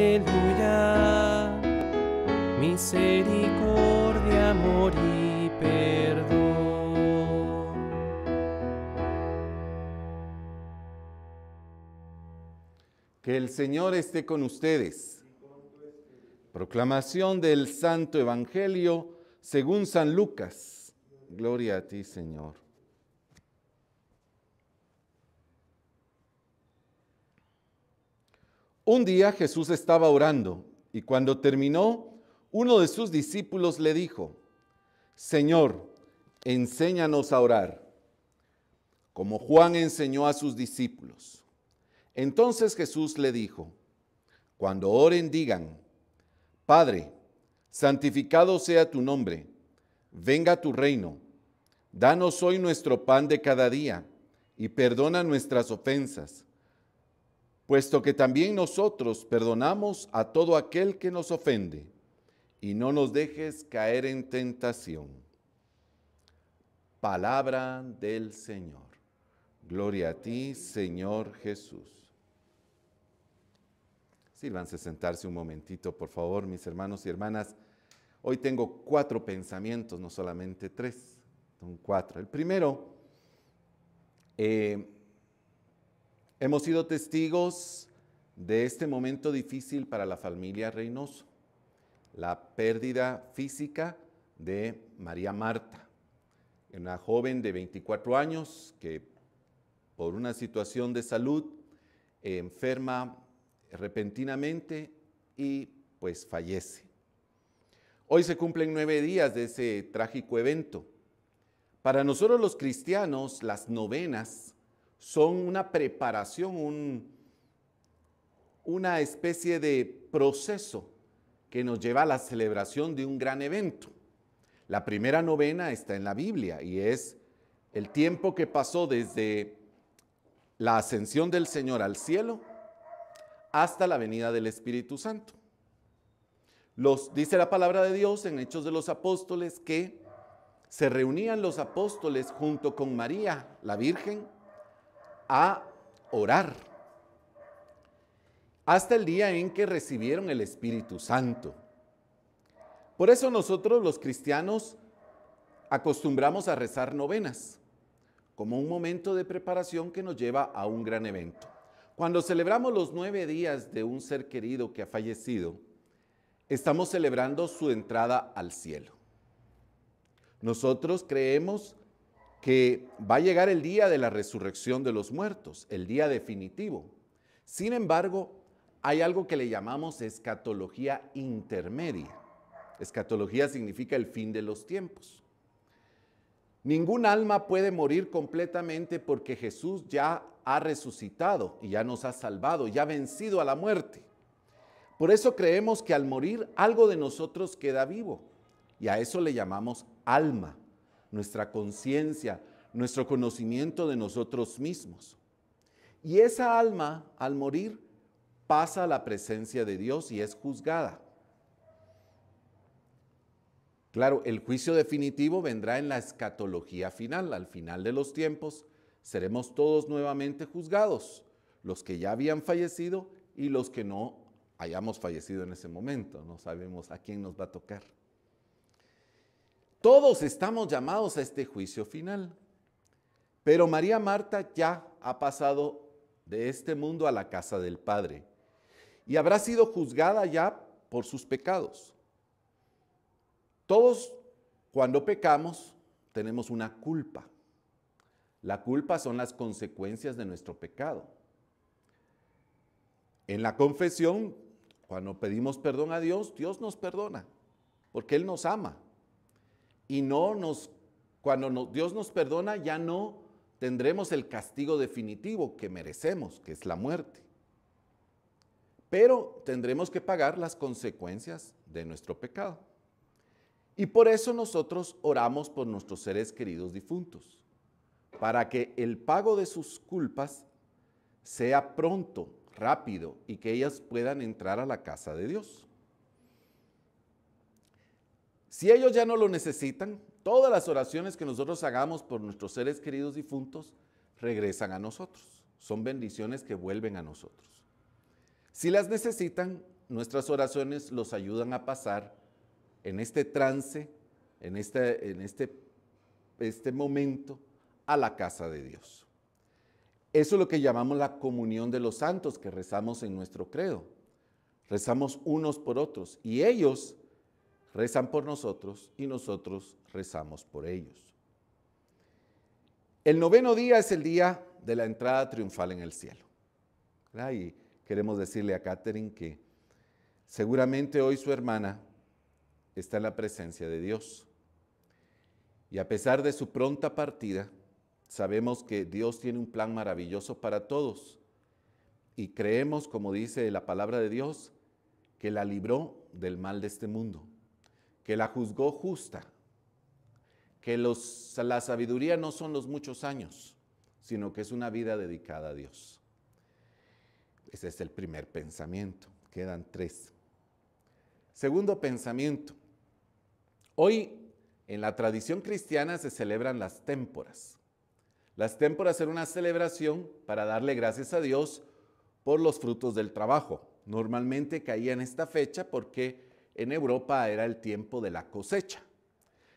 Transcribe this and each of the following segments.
aleluya. Misericordia, amor y perdón. Que el Señor esté con ustedes. Proclamación del Santo Evangelio según San Lucas. Gloria a ti, Señor. Un día Jesús estaba orando y cuando terminó, uno de sus discípulos le dijo, Señor, enséñanos a orar, como Juan enseñó a sus discípulos. Entonces Jesús le dijo, cuando oren digan, Padre, santificado sea tu nombre, venga tu reino, danos hoy nuestro pan de cada día y perdona nuestras ofensas puesto que también nosotros perdonamos a todo aquel que nos ofende, y no nos dejes caer en tentación. Palabra del Señor. Gloria a ti, Señor Jesús. Sírvanse sentarse un momentito, por favor, mis hermanos y hermanas. Hoy tengo cuatro pensamientos, no solamente tres, son cuatro. El primero, eh, Hemos sido testigos de este momento difícil para la familia Reynoso, la pérdida física de María Marta, una joven de 24 años que por una situación de salud enferma repentinamente y pues fallece. Hoy se cumplen nueve días de ese trágico evento. Para nosotros los cristianos, las novenas son una preparación, una especie de proceso que nos lleva a la celebración de un gran evento. La primera novena está en la Biblia y es el tiempo que pasó desde la ascensión del Señor al cielo hasta la venida del Espíritu Santo. Los, dice la palabra de Dios en Hechos de los Apóstoles que se reunían los apóstoles junto con María, la Virgen, a orar. Hasta el día en que recibieron el Espíritu Santo. Por eso nosotros los cristianos acostumbramos a rezar novenas como un momento de preparación que nos lleva a un gran evento. Cuando celebramos los nueve días de un ser querido que ha fallecido, estamos celebrando su entrada al cielo. Nosotros creemos que va a llegar el día de la resurrección de los muertos, el día definitivo. Sin embargo, hay algo que le llamamos escatología intermedia. Escatología significa el fin de los tiempos. Ningún alma puede morir completamente porque Jesús ya ha resucitado y ya nos ha salvado, ya ha vencido a la muerte. Por eso creemos que al morir algo de nosotros queda vivo y a eso le llamamos alma nuestra conciencia, nuestro conocimiento de nosotros mismos. Y esa alma, al morir, pasa a la presencia de Dios y es juzgada. Claro, el juicio definitivo vendrá en la escatología final. Al final de los tiempos seremos todos nuevamente juzgados, los que ya habían fallecido y los que no hayamos fallecido en ese momento. No sabemos a quién nos va a tocar. Todos estamos llamados a este juicio final. Pero María Marta ya ha pasado de este mundo a la casa del Padre y habrá sido juzgada ya por sus pecados. Todos cuando pecamos tenemos una culpa. La culpa son las consecuencias de nuestro pecado. En la confesión, cuando pedimos perdón a Dios, Dios nos perdona, porque Él nos ama, y no nos, cuando Dios nos perdona, ya no tendremos el castigo definitivo que merecemos, que es la muerte. Pero tendremos que pagar las consecuencias de nuestro pecado. Y por eso nosotros oramos por nuestros seres queridos difuntos, para que el pago de sus culpas sea pronto, rápido y que ellas puedan entrar a la casa de Dios. Si ellos ya no lo necesitan, todas las oraciones que nosotros hagamos por nuestros seres queridos difuntos regresan a nosotros. Son bendiciones que vuelven a nosotros. Si las necesitan, nuestras oraciones los ayudan a pasar en este trance, en este, en este, este momento, a la casa de Dios. Eso es lo que llamamos la comunión de los santos que rezamos en nuestro credo. Rezamos unos por otros y ellos rezan por nosotros y nosotros rezamos por ellos. El noveno día es el día de la entrada triunfal en el cielo. Y queremos decirle a Catherine que seguramente hoy su hermana está en la presencia de Dios. Y a pesar de su pronta partida, sabemos que Dios tiene un plan maravilloso para todos. Y creemos, como dice la palabra de Dios, que la libró del mal de este mundo que la juzgó justa, que la sabiduría no son los muchos años, sino que es una vida dedicada a Dios. Ese es el primer pensamiento, quedan tres. Segundo pensamiento, hoy en la tradición cristiana se celebran las témporas. Las témporas eran una celebración para darle gracias a Dios por los frutos del trabajo. Normalmente caía en esta fecha porque en Europa era el tiempo de la cosecha.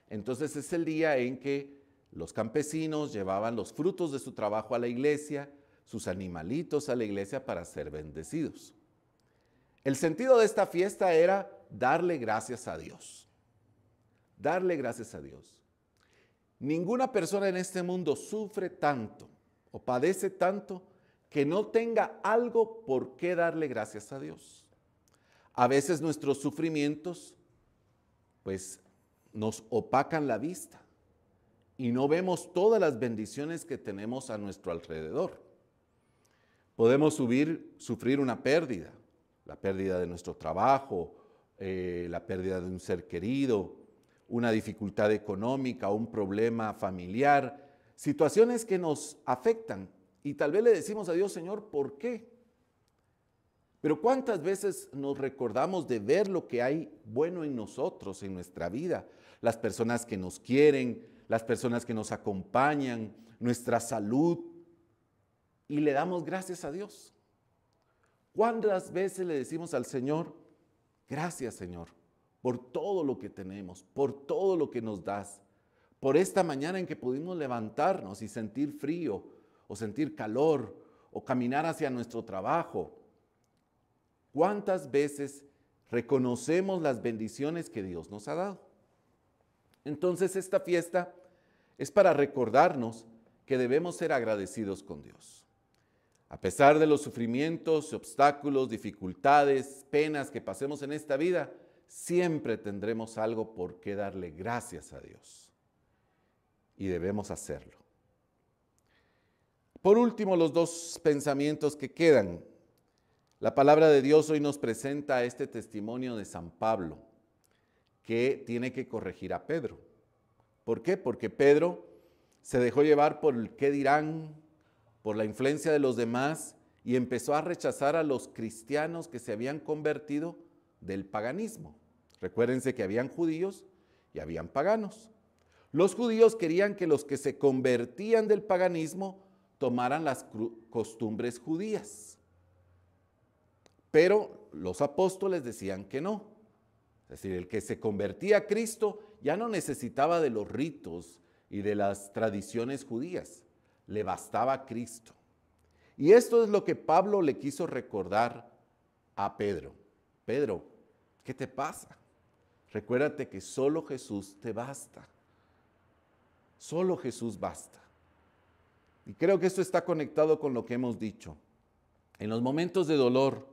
Entonces es el día en que los campesinos llevaban los frutos de su trabajo a la iglesia, sus animalitos a la iglesia para ser bendecidos. El sentido de esta fiesta era darle gracias a Dios. Darle gracias a Dios. Ninguna persona en este mundo sufre tanto o padece tanto que no tenga algo por qué darle gracias a Dios. A veces nuestros sufrimientos pues nos opacan la vista y no vemos todas las bendiciones que tenemos a nuestro alrededor. Podemos sufrir una pérdida, la pérdida de nuestro trabajo, eh, la pérdida de un ser querido, una dificultad económica, un problema familiar, situaciones que nos afectan y tal vez le decimos a Dios, Señor, ¿por qué? Pero cuántas veces nos recordamos de ver lo que hay bueno en nosotros, en nuestra vida, las personas que nos quieren, las personas que nos acompañan, nuestra salud, y le damos gracias a Dios. ¿Cuántas veces le decimos al Señor, gracias Señor, por todo lo que tenemos, por todo lo que nos das, por esta mañana en que pudimos levantarnos y sentir frío o sentir calor o caminar hacia nuestro trabajo? ¿Cuántas veces reconocemos las bendiciones que Dios nos ha dado? Entonces esta fiesta es para recordarnos que debemos ser agradecidos con Dios. A pesar de los sufrimientos, obstáculos, dificultades, penas que pasemos en esta vida, siempre tendremos algo por qué darle gracias a Dios. Y debemos hacerlo. Por último, los dos pensamientos que quedan la palabra de Dios hoy nos presenta este testimonio de San Pablo, que tiene que corregir a Pedro. ¿Por qué? Porque Pedro se dejó llevar por el qué dirán, por la influencia de los demás, y empezó a rechazar a los cristianos que se habían convertido del paganismo. Recuérdense que habían judíos y habían paganos. Los judíos querían que los que se convertían del paganismo tomaran las costumbres judías. Pero los apóstoles decían que no. Es decir, el que se convertía a Cristo ya no necesitaba de los ritos y de las tradiciones judías, le bastaba Cristo. Y esto es lo que Pablo le quiso recordar a Pedro. Pedro, ¿qué te pasa? Recuérdate que solo Jesús te basta. Solo Jesús basta. Y creo que esto está conectado con lo que hemos dicho. En los momentos de dolor,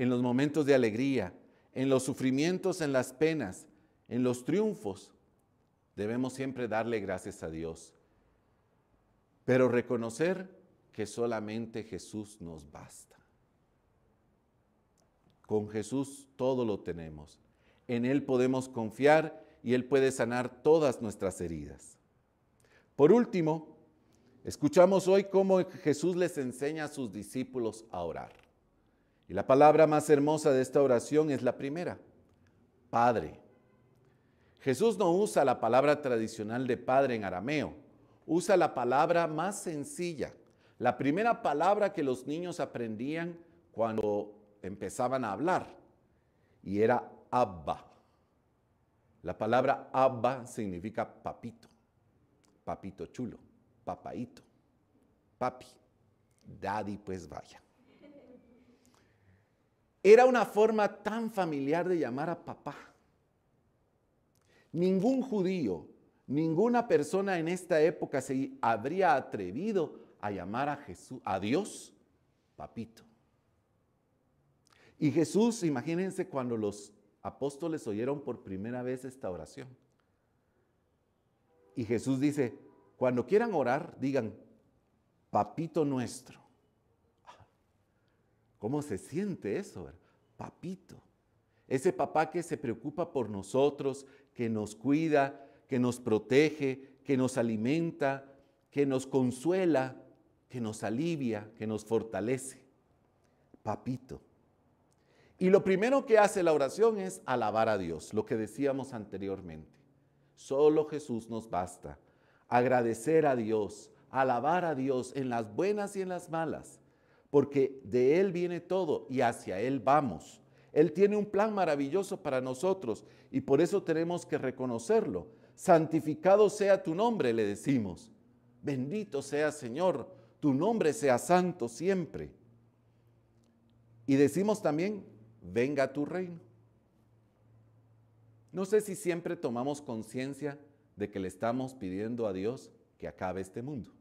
en los momentos de alegría, en los sufrimientos, en las penas, en los triunfos. Debemos siempre darle gracias a Dios, pero reconocer que solamente Jesús nos basta. Con Jesús todo lo tenemos. En Él podemos confiar y Él puede sanar todas nuestras heridas. Por último, escuchamos hoy cómo Jesús les enseña a sus discípulos a orar. Y la palabra más hermosa de esta oración es la primera, Padre. Jesús no usa la palabra tradicional de Padre en arameo, usa la palabra más sencilla, la primera palabra que los niños aprendían cuando empezaban a hablar, y era Abba. La palabra Abba significa papito, papito chulo, papaito, papi, daddy pues vaya. Era una forma tan familiar de llamar a papá. Ningún judío, ninguna persona en esta época se habría atrevido a llamar a Jesús, a Dios, papito. Y Jesús, imagínense cuando los apóstoles oyeron por primera vez esta oración. Y Jesús dice, cuando quieran orar, digan, papito nuestro. ¿Cómo se siente eso? Papito. Ese papá que se preocupa por nosotros, que nos cuida, que nos protege, que nos alimenta, que nos consuela, que nos alivia, que nos fortalece. Papito. Y lo primero que hace la oración es alabar a Dios, lo que decíamos anteriormente. Solo Jesús nos basta. Agradecer a Dios, alabar a Dios en las buenas y en las malas porque de Él viene todo y hacia Él vamos. Él tiene un plan maravilloso para nosotros y por eso tenemos que reconocerlo. Santificado sea tu nombre, le decimos. Bendito sea Señor, tu nombre sea santo siempre. Y decimos también, venga tu reino. No sé si siempre tomamos conciencia de que le estamos pidiendo a Dios que acabe este mundo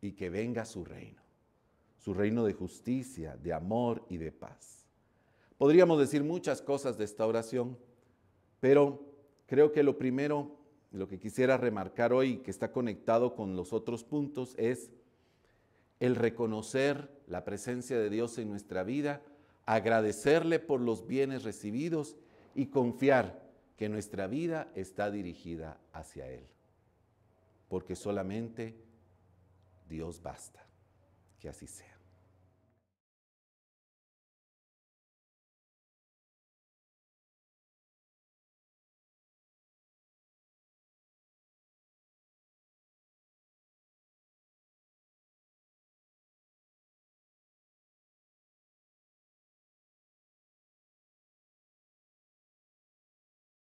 y que venga su reino, su reino de justicia, de amor y de paz. Podríamos decir muchas cosas de esta oración, pero creo que lo primero, lo que quisiera remarcar hoy, que está conectado con los otros puntos, es el reconocer la presencia de Dios en nuestra vida, agradecerle por los bienes recibidos y confiar que nuestra vida está dirigida hacia Él. Porque solamente Dios basta. Que así sea.